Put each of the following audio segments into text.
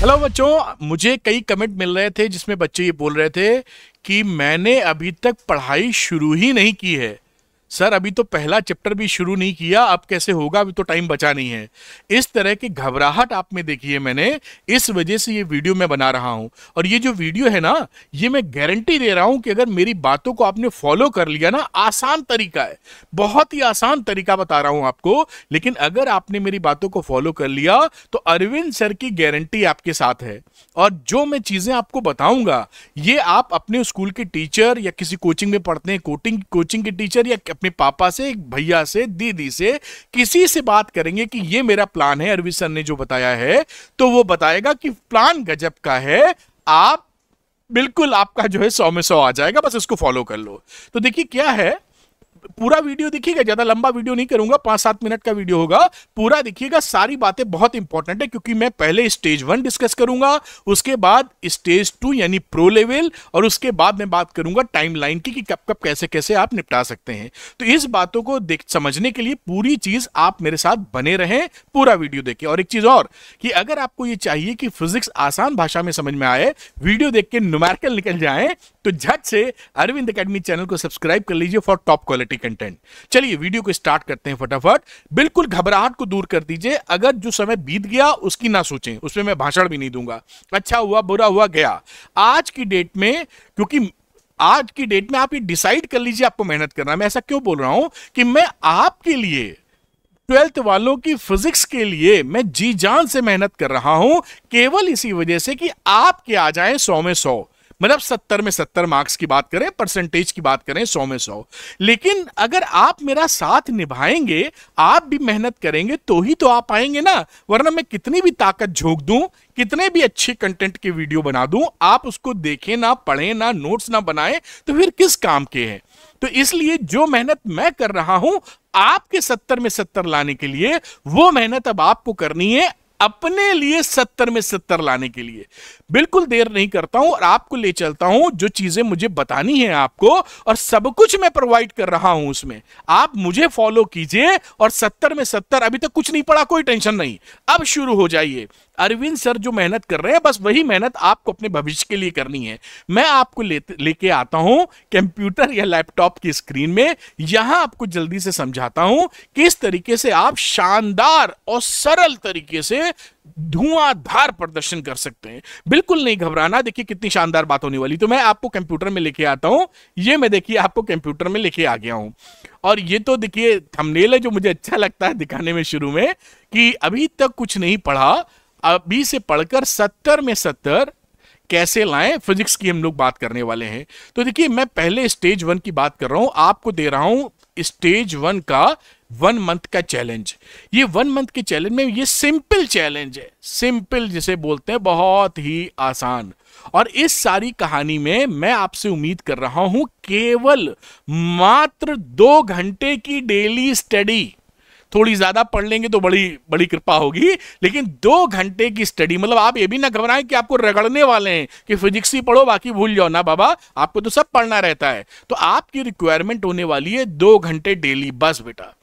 hello बच्चों मुझे कई कमेंट मिल रहे थे जिसमें बच्चे ये बोल रहे थे कि मैंने अभी तक पढ़ाई शुरू ही नहीं की है सर अभी तो पहला चैप्टर भी शुरू नहीं किया अब कैसे होगा अभी तो टाइम बचा नहीं है इस तरह की घबराहट आप में देखी है मैंने इस वजह से ये वीडियो मैं बना रहा हूं और ये जो वीडियो है ना ये मैं गारंटी दे रहा हूं कि अगर मेरी बातों को आपने फॉलो कर लिया ना आसान तरीका है बहुत ही आसान तरीका बता रहा हूं आपको लेकिन अगर आपने मेरी बातों को फॉलो कर लिया तो अरविंद सर की गारंटी आपके साथ है और जो मैं चीजें आपको बताऊंगा ये आप अपने स्कूल के टीचर या किसी कोचिंग में पढ़ते हैं कोचिंग कोचिंग के टीचर या अपने पापा से एक भैया से दीदी से किसी से बात करेंगे कि ये मेरा प्लान है अरविंद सर ने जो बताया है तो वो बताएगा कि प्लान गजब का है आप बिल्कुल आपका जो है सौ में सौ आ जाएगा बस उसको फॉलो कर लो तो देखिए क्या है पूरा वीडियो देखिएगा ज्यादा लंबा वीडियो नहीं करूंगा पांच सात मिनट का वीडियो होगा पूरा देखिएगा सारी बातें बहुत इंपॉर्टेंट है क्योंकि मैं पहले स्टेज वन डिस्कस करूंगा उसके बाद स्टेज टू यानी प्रो लेवल और उसके बाद मैं बात करूंगा टाइम लाइन की कि कब कब कैसे कैसे आप निपटा सकते हैं तो इस बातों को समझने के लिए पूरी चीज आप मेरे साथ बने रहें पूरा वीडियो देखें और एक चीज और कि अगर आपको ये चाहिए कि फिजिक्स आसान भाषा में समझ में आए वीडियो देख के नुमेरिकल निकल जाए तो झट से अरविंद अकेडमी चैनल को सब्सक्राइब कर लीजिए for top quality happy content चलिए वीडियो को स्टार्ट करते हैं फटाफट बिल्कुल घबराहट को दूर कर दीजिए अगर जो समय बीत गया उसकी ना सोचें उसमें मैं भाषण भी नहीं दूंगा अच्छा हुआ बुरा हुआ गया आज की डेट में क्योंकि आज की डेट में आप ये डिसाइड कर लीजिए आपको मेहनत करना है मैं ऐसा क्यों बोल रहा हूं कि मैं आपके लिए ट्वेल्थ वालों की फिजिक्स के लिए मैं जी जान से मेहनत कर रहा हूं केवल इसी वजह से कि आपके आ जाए सौ में सौ मतलब सत्तर में सत्तर मार्क्स की बात करें परसेंटेज की बात करें सौ में सौ लेकिन अगर आप मेरा साथ निभाएंगे आप भी मेहनत करेंगे तो ही तो आप आएंगे ना वरना मैं कितनी भी ताकत झोंक दूं कितने भी अच्छे कंटेंट के वीडियो बना दूं आप उसको देखें ना पढ़ें ना नोट्स ना बनाएं तो फिर किस काम के हैं तो इसलिए जो मेहनत मैं कर रहा हूं आपके सत्तर में सत्तर लाने के लिए वो मेहनत अब आपको करनी है अपने लिए सत्तर में सत्तर लाने के लिए बिल्कुल देर नहीं करता हूं और आपको ले चलता हूं जो चीजें मुझे बतानी है आपको और सब कुछ मैं प्रोवाइड कर रहा हूं उसमें आप मुझे फॉलो कीजिए और सत्तर में सत्तर अभी तक कुछ नहीं पड़ा कोई टेंशन नहीं अब शुरू हो जाइए अरविंद सर जो मेहनत कर रहे हैं बस वही मेहनत आपको अपने भविष्य के लिए करनी है मैं आपको लेके आता हूं कंप्यूटर या लैपटॉप की स्क्रीन में यहां आपको जल्दी से समझाता हूं किस तरीके से आप शानदार और सरल तरीके से धुआंधार प्रदर्शन कर सकते हैं बिल्कुल नहीं घबराना देखिए कितनी शानदार बात होने वाली तो मैं आपको कंप्यूटर में लेके आता हूं ये मैं देखिए आपको कंप्यूटर में लेके आ गया हूं और ये तो देखिए थंबनेल है जो मुझे अच्छा लगता है दिखाने में शुरू में कि अभी तक कुछ नहीं पढ़ा अभी से पढ़कर सत्तर में सत्तर कैसे लाएं फिजिक्स की हम लोग बात करने वाले हैं तो देखिए मैं पहले स्टेज वन की बात कर रहा हूं आपको दे रहा हूं स्टेज वन का वन मंथ का चैलेंज ये वन मंथ के चैलेंज में ये सिंपल चैलेंज है सिंपल जिसे बोलते हैं बहुत ही आसान और इस सारी कहानी में मैं आपसे उम्मीद कर रहा हूं केवल मात्र दो घंटे की डेली स्टडी थोड़ी ज़्यादा पढ़ लेंगे तो बड़ी बड़ी कृपा होगी लेकिन दो घंटे की स्टडी मतलब आप ये भी ना घबराएं कि आपको रगड़ने वाले हैं कि फिजिक्स ही पढ़ो बाकी भूल जाओ ना बाबा आपको तो सब पढ़ना रहता है तो आपकी रिक्वायरमेंट होने वाली है दो घंटे डेली बस बेटा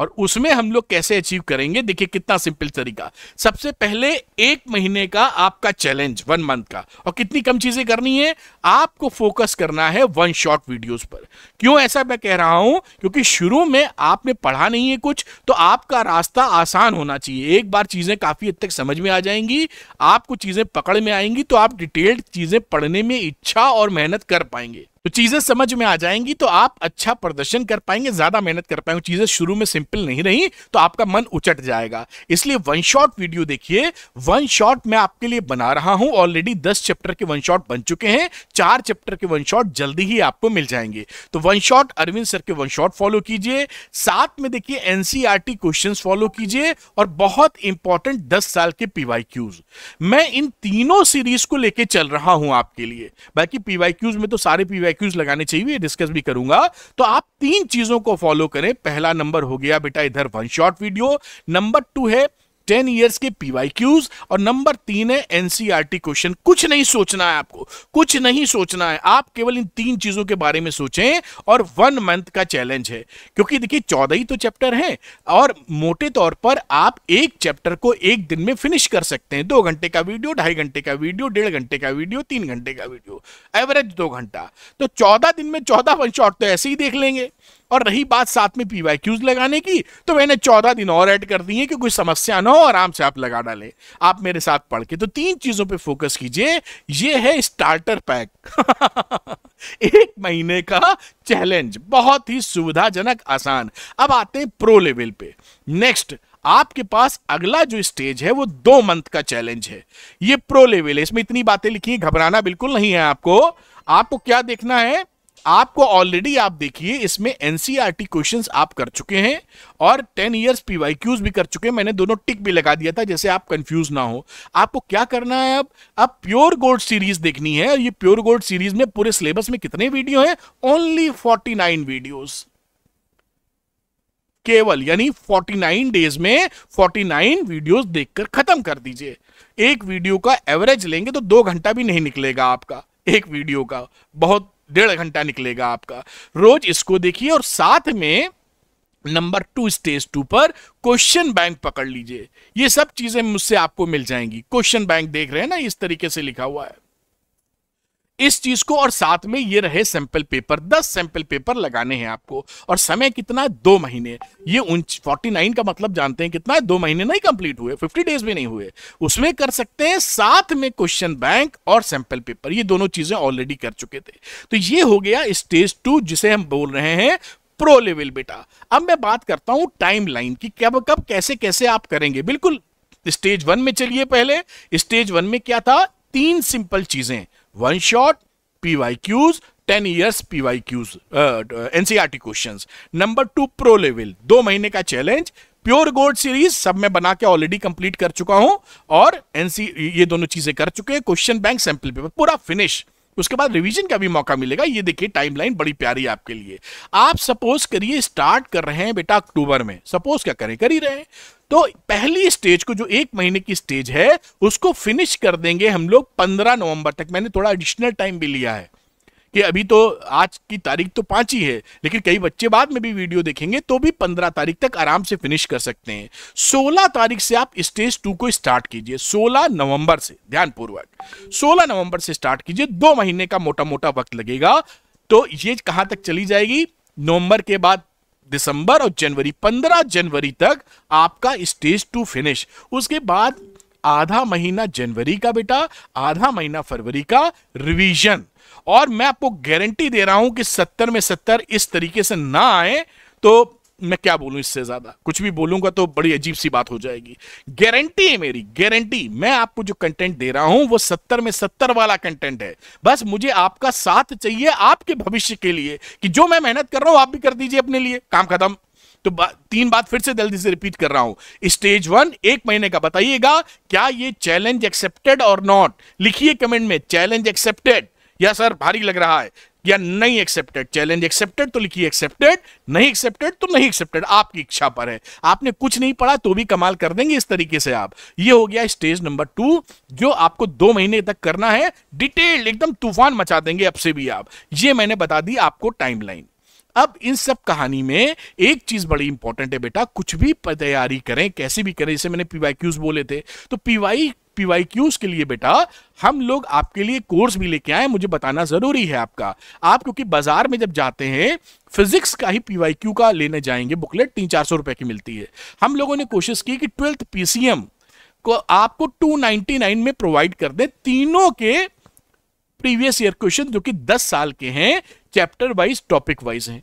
और उसमें हम लोग कैसे अचीव करेंगे देखिए कितना सिंपल तरीका सबसे पहले एक महीने का आपका चैलेंज वन मंथ का और कितनी कम चीजें करनी है आपको फोकस करना है वन शॉट वीडियोस पर क्यों ऐसा मैं कह रहा हूं क्योंकि शुरू में आपने पढ़ा नहीं है कुछ तो आपका रास्ता आसान होना चाहिए एक बार चीजें काफी हद तक समझ में आ जाएंगी आपको चीजें पकड़ में आएंगी तो आप डिटेल्ड चीजें पढ़ने में इच्छा और मेहनत कर पाएंगे तो चीजें समझ में आ जाएंगी तो आप अच्छा प्रदर्शन कर पाएंगे ज्यादा मेहनत कर पाएंगे चीजें शुरू में सिंपल नहीं रही तो आपका मन उचट जाएगा इसलिए वन शॉट वीडियो देखिए वन शॉट मैं आपके लिए बना रहा हूं ऑलरेडी दस चैप्टर के वन शॉट बन चुके हैं चार चैप्टर के वन शॉट जल्दी ही आपको मिल जाएंगे तो वन शॉट अरविंद सर के वन शॉट फॉलो कीजिए साथ में देखिए एनसीआरटी क्वेश्चन फॉलो कीजिए और बहुत इंपॉर्टेंट दस साल के पीवाई क्यूज मैं इन तीनों सीरीज को लेकर चल रहा हूं आपके लिए बाकी पीवाई क्यूज में तो सारे पीवाई एक्यूज लगाने चाहिए डिस्कस भी करूंगा तो आप तीन चीजों को फॉलो करें पहला नंबर हो गया बेटा इधर one short video number two है टेन ईयर्स के क्यूज और नंबर तीन है एनसीईआरटी क्वेश्चन कुछ नहीं सोचना है आपको कुछ नहीं सोचना है आप केवल इन तीन चीजों के बारे में सोचें और वन मंथ का चैलेंज है क्योंकि देखिए चौदह ही तो चैप्टर हैं और मोटे तौर पर आप एक चैप्टर को एक दिन में फिनिश कर सकते हैं दो घंटे का वीडियो ढाई घंटे का वीडियो डेढ़ घंटे का वीडियो तीन घंटे का वीडियो एवरेज दो घंटा तो चौदह दिन में चौदह वन शॉट तो ऐसे ही देख लेंगे और रही बात साथ में पीवाई क्यूज लगाने की तो मैंने चौदह दिन और ऐड कर दिए कि कोई समस्या ना हो दोनों आराम से आप लगा डाले आप मेरे साथ पढ़ के तो तीन चीज़ों पे फोकस कीजिए ये है स्टार्टर पैक एक महीने का चैलेंज बहुत ही सुविधाजनक आसान अब आते हैं प्रो लेवल पे नेक्स्ट आपके पास अगला जो स्टेज है वो दो मंथ का चैलेंज है ये प्रो लेवल है इसमें इतनी बातें लिखी घबराना बिल्कुल नहीं है आपको आपको क्या देखना है आपको ऑलरेडी आप देखिए इसमें एनसीईआरटी क्वेश्चंस e आप कर चुके हैं और टेन इयर्स पीवाईक्यूज भी कर चुके हैं मैंने दोनों टिक भी लगा दिया था जैसे आप कंफ्यूज ना हो आपको क्या करना है अब अब प्योर गोल्ड सीरीज देखनी है और ये प्योर गोल्ड सीरीज में पूरे सिलेबस में कितने वीडियो हैं ओनली फोर्टी नाइन वीडियोज केवल यानी 49 डेज में 49 वीडियोस देखकर खत्म कर दीजिए एक वीडियो का एवरेज लेंगे तो दो घंटा भी नहीं निकलेगा आपका एक वीडियो का बहुत डेढ़ घंटा निकलेगा आपका रोज इसको देखिए और साथ में नंबर टू स्टेज टू पर क्वेश्चन बैंक पकड़ लीजिए ये सब चीजें मुझसे आपको मिल जाएंगी क्वेश्चन बैंक देख रहे हैं ना इस तरीके से लिखा हुआ है इस चीज को और साथ में ये रहे सैंपल पेपर दस सैंपल पेपर लगाने हैं आपको और समय कितना है दो महीने ये उन फोर्टी नाइन का मतलब जानते हैं कितना है दो महीने नहीं कंप्लीट हुए फिफ्टी डेज भी नहीं हुए उसमें कर सकते हैं साथ में क्वेश्चन बैंक और सैंपल पेपर ये दोनों चीजें ऑलरेडी कर चुके थे तो ये हो गया स्टेज टू जिसे हम बोल रहे हैं प्रो लेवल बेटा अब मैं बात करता हूं टाइम लाइन की कब कब कैसे कैसे आप करेंगे बिल्कुल स्टेज वन में चलिए पहले स्टेज वन में क्या था तीन सिंपल चीजें one shot P Y Qs ten years P Y Qs NCERT question number two pro level दो महीने का चैलेंज प्योर गोल्ड सीरीज सब मैं बना के ऑलरेडी कंप्लीट कर चुका हूं और एनसी e, ये दोनों चीजें कर चुके हैं क्वेश्चन बैंक सैंपल पेपर पूरा फिनिश उसके बाद रिवीजन का भी मौका मिलेगा ये देखिए टाइमलाइन बड़ी प्यारी आपके लिए आप सपोज करिए स्टार्ट कर रहे हैं बेटा अक्टूबर में सपोज क्या करें कर ही रहे हैं तो पहली स्टेज को जो एक महीने की स्टेज है उसको फिनिश कर देंगे हम लोग पंद्रह नवंबर तक मैंने थोड़ा एडिशनल टाइम भी लिया है कि अभी तो आज की तारीख तो पांच ही है लेकिन कई बच्चे बाद में भी वीडियो देखेंगे तो भी पंद्रह तारीख तक आराम से फिनिश कर सकते हैं सोलह तारीख से आप स्टेज टू को स्टार्ट कीजिए सोलह नवंबर से ध्यानपूर्वक सोलह नवंबर से स्टार्ट कीजिए दो महीने का मोटा मोटा वक्त लगेगा तो ये कहां तक चली जाएगी नवंबर के बाद दिसंबर और जनवरी पंद्रह जनवरी तक आपका स्टेज टू फिनिश उसके बाद आधा महीना जनवरी का बेटा आधा महीना फरवरी का रिवीजन और मैं आपको गारंटी दे रहा हूं कि सत्तर में सत्तर इस तरीके से ना आए तो मैं क्या बोलूं इससे ज्यादा कुछ भी बोलूंगा तो बड़ी अजीब सी बात हो जाएगी गारंटी है मेरी गारंटी मैं आपको जो कंटेंट दे रहा हूं वो सत्तर में सत्तर वाला कंटेंट है बस मुझे आपका साथ चाहिए आपके भविष्य के लिए कि जो मैं मेहनत कर रहा हूं आप भी कर दीजिए अपने लिए काम खत्म तो बा, तीन बात फिर से जल्दी से रिपीट कर रहा हूं स्टेज वन एक महीने का बताइएगा क्या ये चैलेंज एक्सेप्टेड और नॉट लिखिए कमेंट में चैलेंज एक्सेप्टेड या सर भारी लग रहा है या नहीं एक्सेप्टेड चैलेंज एक्सेप्टेड तो लिखिए एक्सेप्टेड नहीं एक्सेप्टेड तो नहीं एक्सेप्टेड आपकी इच्छा पर है आपने कुछ नहीं पढ़ा तो भी कमाल कर देंगे इस तरीके से आप ये हो गया स्टेज नंबर टू जो आपको दो महीने तक करना है डिटेल्ड एकदम तूफान मचा देंगे अब से भी आप ये मैंने बता दी आपको टाइमलाइन अब इन सब कहानी में एक चीज बड़ी इंपॉर्टेंट है बेटा कुछ भी तैयारी करें कैसे भी करें जैसे मैंने पीवाई क्यूज बोले थे तो पीवाई पी के लिए बेटा हम लोग आपके लिए कोर्स भी लेके आए मुझे बताना जरूरी है आपका आप क्योंकि बाजार में जब जाते हैं फिजिक्स का ही पीवाई क्यू का लेने जाएंगे बुकलेट तीन चार सौ रुपए की मिलती है हम लोगों ने कोशिश की कि ट्वेल्थ पीसीएम को आपको 299 में प्रोवाइड कर दें तीनों के प्रीवियस ईयर क्वेश्चन जो कि 10 साल के हैं चैप्टर वाइज टॉपिक वाइज हैं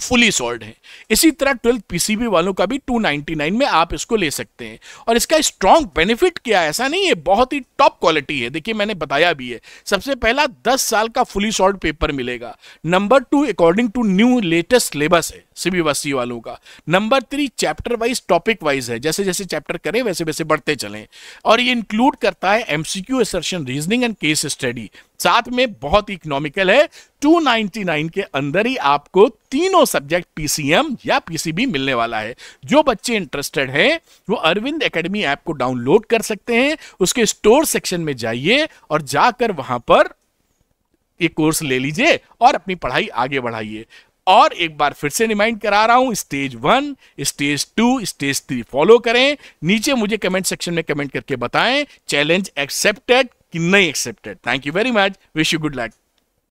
फुली सॉल्ड है इसी तरह ट्वेल्थ पीसीबी वालों का भी 299 में आप इसको ले सकते हैं और इसका स्ट्रॉन्ग बेनिफिट क्या है ऐसा नहीं है बहुत ही टॉप क्वालिटी है देखिए मैंने बताया भी है सबसे पहला 10 साल का फुली सॉल्ड पेपर मिलेगा number two according to new latest syllabus है सीबीएसई वालों का number three chapter wise topic wise है जैसे जैसे चैप्टर करें वैसे वैसे बढ़ते चलें और ये इंक्लूड करता है MCQ assertion reasoning and case study साथ में बहुत इकोनॉमिकल है 299 के अंदर ही आपको तीनों सब्जेक्ट पीसीएम या पीसीबी मिलने वाला है जो बच्चे इंटरेस्टेड हैं वो अरविंद एकेडमी ऐप को डाउनलोड कर सकते हैं उसके स्टोर सेक्शन में जाइए और जाकर वहां पर ये कोर्स ले लीजिए और अपनी पढ़ाई आगे बढ़ाइए और एक बार फिर से रिमाइंड करा रहा हूं stage one stage two stage three follow करें नीचे मुझे कमेंट सेक्शन में कमेंट करके बताएं चैलेंज एक्सेप्टेड कि नहीं accepted thank you very much wish you good luck